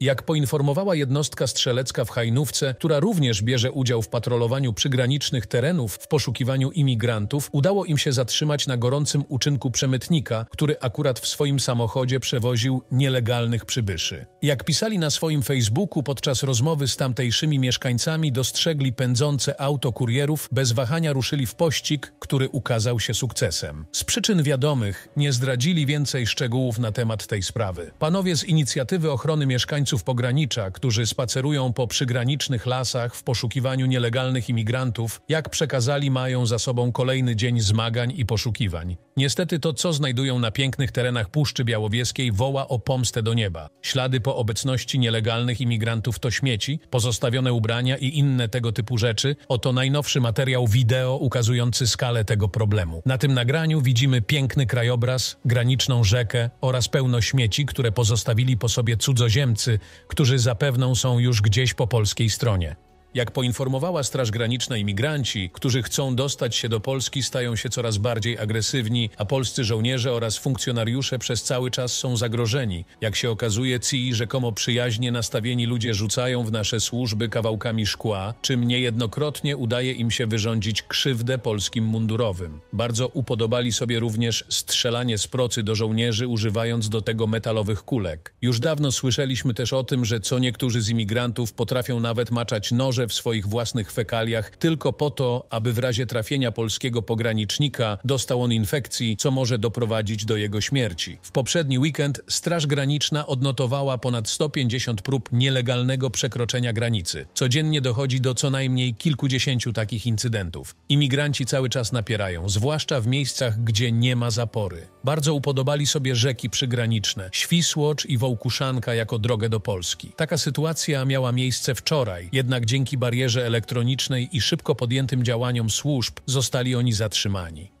Jak poinformowała jednostka strzelecka w Hajnówce, która również bierze udział w patrolowaniu przygranicznych terenów w poszukiwaniu imigrantów, udało im się zatrzymać na gorącym uczynku przemytnika, który akurat w swoim samochodzie przewoził nielegalnych przybyszy. Jak pisali na swoim Facebooku podczas rozmowy z tamtejszymi mieszkańcami, dostrzegli pędzące auto kurierów, bez wahania ruszyli w pościg, który ukazał się sukcesem. Z przyczyn wiadomych nie zdradzili więcej szczegółów na temat tej sprawy. Panowie z inicjatywy ochrony mieszkańców mieszkańców pogranicza, którzy spacerują po przygranicznych lasach w poszukiwaniu nielegalnych imigrantów, jak przekazali, mają za sobą kolejny dzień zmagań i poszukiwań. Niestety to, co znajdują na pięknych terenach Puszczy Białowieskiej, woła o pomstę do nieba. Ślady po obecności nielegalnych imigrantów to śmieci, pozostawione ubrania i inne tego typu rzeczy. Oto najnowszy materiał wideo ukazujący skalę tego problemu. Na tym nagraniu widzimy piękny krajobraz, graniczną rzekę oraz pełno śmieci, które pozostawili po sobie cudzoziemcy, którzy zapewne są już gdzieś po polskiej stronie. Jak poinformowała Straż Graniczna, imigranci, którzy chcą dostać się do Polski, stają się coraz bardziej agresywni, a polscy żołnierze oraz funkcjonariusze przez cały czas są zagrożeni. Jak się okazuje, ci rzekomo przyjaźnie nastawieni ludzie rzucają w nasze służby kawałkami szkła, czym niejednokrotnie udaje im się wyrządzić krzywdę polskim mundurowym. Bardzo upodobali sobie również strzelanie z procy do żołnierzy, używając do tego metalowych kulek. Już dawno słyszeliśmy też o tym, że co niektórzy z imigrantów potrafią nawet maczać noże, morze w swoich własnych fekaliach tylko po to, aby w razie trafienia polskiego pogranicznika dostał on infekcji, co może doprowadzić do jego śmierci. W poprzedni weekend Straż Graniczna odnotowała ponad 150 prób nielegalnego przekroczenia granicy. Codziennie dochodzi do co najmniej kilkudziesięciu takich incydentów. Imigranci cały czas napierają, zwłaszcza w miejscach, gdzie nie ma zapory. Bardzo upodobali sobie rzeki przygraniczne, Świsłocz i Wołkuszanka jako drogę do Polski. Taka sytuacja miała miejsce wczoraj, jednak dzięki Dzięki barierze elektronicznej i szybko podjętym działaniom służb zostali oni zatrzymani.